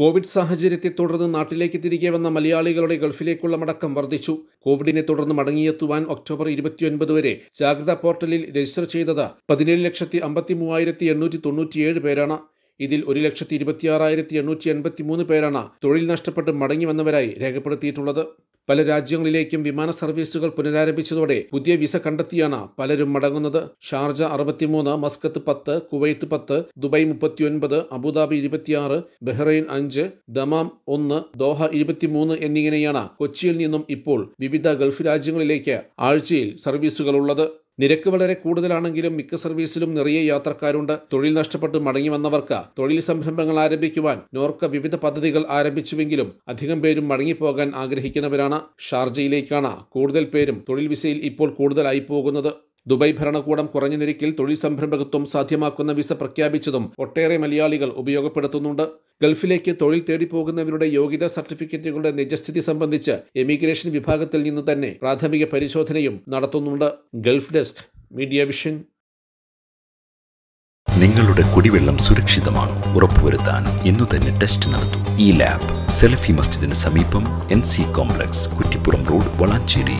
Covid സാഹചര്യത്തെ തുടർന്ന് നാട്ടിലേക്ക് തിരികെ വന്ന മലയാളികളുടെ ഗൾഫിലേക്കുള്ള മടക്കം വർദ്ധിച്ചു കോവിഡിനെ തുടർന്ന് മടങ്ങിയെത്തുവാൻ ഒക്ടോബർ ഇരുപത്തിയൊൻപത് വരെ ജാഗ്രതാ പോർട്ടലിൽ രജിസ്റ്റർ ചെയ്തത് പതിനേഴ് ലക്ഷത്തി അമ്പത്തി മൂവായിരത്തി എണ്ണൂറ്റി തൊണ്ണൂറ്റിയേഴ് പേരാണ് ഇതിൽ ഒരു ലക്ഷത്തി ഇരുപത്തിയാറായിരത്തി എണ്ണൂറ്റി എൺപത്തി മൂന്ന് പേരാണ് തൊഴിൽ നഷ്ടപ്പെട്ട് മടങ്ങി വന്നവരായി രേഖപ്പെടുത്തിയിട്ടുള്ളത് പല രാജ്യങ്ങളിലേക്കും വിമാന സർവീസുകൾ പുനരാരംഭിച്ചതോടെ പുതിയ വിസ കണ്ടെത്തിയാണ് പലരും മടങ്ങുന്നത് ഷാർജ അറുപത്തിമൂന്ന് മസ്കത്ത് പത്ത് കുവൈത്ത് പത്ത് ദുബായ് മുപ്പത്തിയൊൻപത് അബുദാബി ഇരുപത്തിയാറ് ബഹ്റൈൻ അഞ്ച് ദമാം ഒന്ന് ദോഹ ഇരുപത്തിമൂന്ന് എന്നിങ്ങനെയാണ് കൊച്ചിയിൽ നിന്നും ഇപ്പോൾ വിവിധ ഗൾഫ് രാജ്യങ്ങളിലേക്ക് ആഴ്ചയിൽ സർവീസുകൾ ഉള്ളത് നിരക്ക് വളരെ കൂടുതലാണെങ്കിലും മിക്ക സർവീസിലും നിറയെ യാത്രക്കാരുണ്ട് തൊഴിൽ നഷ്ടപ്പെട്ട് മടങ്ങി വന്നവർക്ക് തൊഴിൽ സംരംഭങ്ങൾ ആരംഭിക്കുവാൻ നോർക്ക വിവിധ പദ്ധതികൾ ആരംഭിച്ചുവെങ്കിലും അധികം പേരും മടങ്ങിപ്പോകാൻ ആഗ്രഹിക്കുന്നവരാണ് ഷാർജയിലേക്കാണ് കൂടുതൽ പേരും തൊഴിൽ വിസയിൽ ഇപ്പോൾ കൂടുതലായി പോകുന്നത് ദുബായ് ഭരണകൂടം കുറഞ്ഞ നിരക്കിൽ തൊഴിൽ സംരംഭകത്വം സാധ്യമാക്കുന്ന വിസ പ്രഖ്യാപിച്ചതും ഒട്ടേറെ മലയാളികൾ ഉപയോഗപ്പെടുത്തുന്നുണ്ട് ഗൾഫിലേക്ക് തൊഴിൽ തേടിപ്പോകുന്നവരുടെ യോഗ്യതാ സർട്ടിഫിക്കറ്റുകളുടെ നിജസ്ഥിതി സംബന്ധിച്ച് എമിഗ്രേഷൻ വിഭാഗത്തിൽ നിന്ന് തന്നെ പ്രാഥമിക പരിശോധനയും നടത്തുന്നുണ്ട് ഗൾഫ് ഡെസ്ക് മീഡിയ വിഷൻ നിങ്ങളുടെ കുടിവെള്ളം സുരക്ഷിതമാണ് ഉറപ്പുവരുത്താൻ ഇന്നു തന്നെ ടെസ്റ്റ് നടത്തൂ ഈ ലാബ് സെലഫി മസ്ജിദിന് സമീപം N C complex Kuttippuram road Valanchery